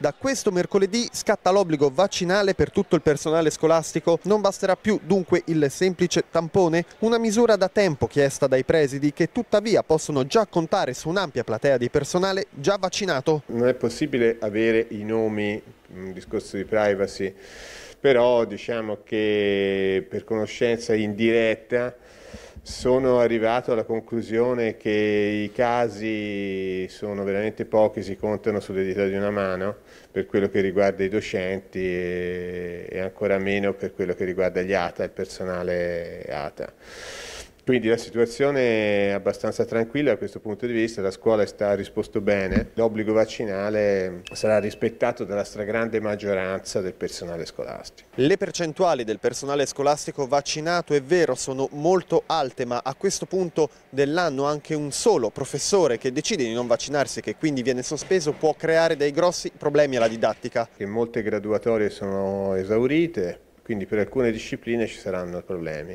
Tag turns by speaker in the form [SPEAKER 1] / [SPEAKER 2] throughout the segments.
[SPEAKER 1] Da questo mercoledì scatta l'obbligo vaccinale per tutto il personale scolastico. Non basterà più dunque il semplice tampone, una misura da tempo chiesta dai presidi che tuttavia possono già contare su un'ampia platea di personale già vaccinato.
[SPEAKER 2] Non è possibile avere i nomi, un mm, discorso di privacy però diciamo che per conoscenza indiretta sono arrivato alla conclusione che i casi sono veramente pochi, si contano sulle dita di una mano per quello che riguarda i docenti e, ancora meno per quello che riguarda gli ATA, il personale ATA. Quindi la situazione è abbastanza tranquilla da questo punto di vista, la scuola sta risposto bene, l'obbligo vaccinale sarà rispettato dalla stragrande maggioranza del personale scolastico.
[SPEAKER 1] Le percentuali del personale scolastico vaccinato è vero sono molto alte, ma a questo punto dell'anno anche un solo professore che decide di non vaccinarsi e che quindi viene sospeso può creare dei
[SPEAKER 2] grossi problemi alla didattica. E molte graduatorie sono esaurite, quindi per alcune discipline ci saranno problemi.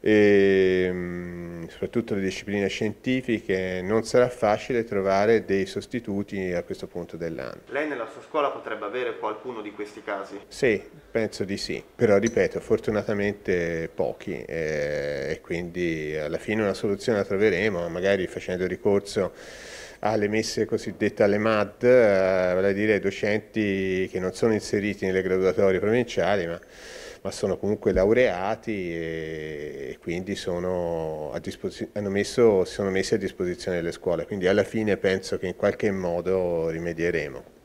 [SPEAKER 2] E, ehm, soprattutto le discipline scientifiche non sarà facile trovare dei sostituti a questo punto dell'anno.
[SPEAKER 1] Lei nella sua scuola potrebbe avere qualcuno di questi casi?
[SPEAKER 2] Sì, penso di sì, però ripeto, fortunatamente pochi eh, e quindi alla fine una soluzione la troveremo, magari facendo ricorso alle messe cosiddette alle MAD, eh, vale a dire ai docenti che non sono inseriti nelle graduatorie provinciali, ma, ma sono comunque laureati e, e quindi sono, messo, sono messi a disposizione delle scuole. Quindi alla fine penso che in qualche modo rimedieremo.